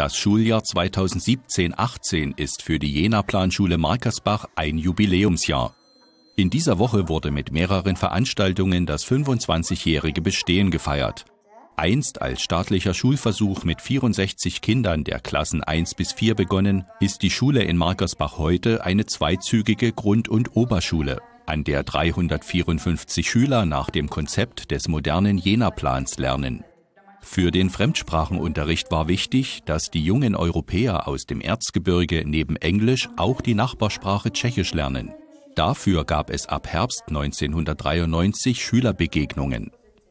Das Schuljahr 2017-18 ist für die Jena-Planschule Markersbach ein Jubiläumsjahr. In dieser Woche wurde mit mehreren Veranstaltungen das 25-jährige Bestehen gefeiert. Einst als staatlicher Schulversuch mit 64 Kindern der Klassen 1 bis 4 begonnen, ist die Schule in Markersbach heute eine zweizügige Grund- und Oberschule, an der 354 Schüler nach dem Konzept des modernen Jena-Plans lernen. Für den Fremdsprachenunterricht war wichtig, dass die jungen Europäer aus dem Erzgebirge neben Englisch auch die Nachbarsprache Tschechisch lernen. Dafür gab es ab Herbst 1993 Schülerbegegnungen.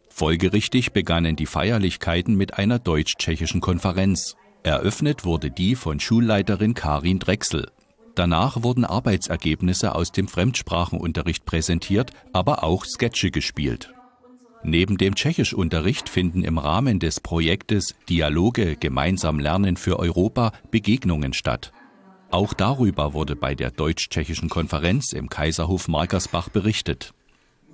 Folgerichtig begannen die Feierlichkeiten mit einer deutsch-tschechischen Konferenz. Eröffnet wurde die von Schulleiterin Karin Drechsel. Danach wurden Arbeitsergebnisse aus dem Fremdsprachenunterricht präsentiert, aber auch Sketche gespielt. Neben dem Tschechischunterricht finden im Rahmen des Projektes Dialoge gemeinsam lernen für Europa Begegnungen statt. Auch darüber wurde bei der deutsch-tschechischen Konferenz im Kaiserhof Markersbach berichtet.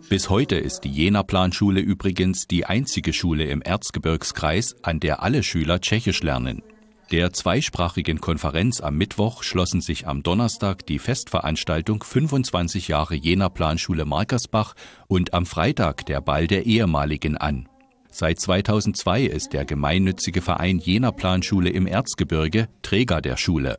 Bis heute ist die Jena-Planschule übrigens die einzige Schule im Erzgebirgskreis, an der alle Schüler Tschechisch lernen. Der zweisprachigen Konferenz am Mittwoch schlossen sich am Donnerstag die Festveranstaltung 25 Jahre Jena Planschule Markersbach und am Freitag der Ball der ehemaligen an. Seit 2002 ist der gemeinnützige Verein Jena Planschule im Erzgebirge Träger der Schule.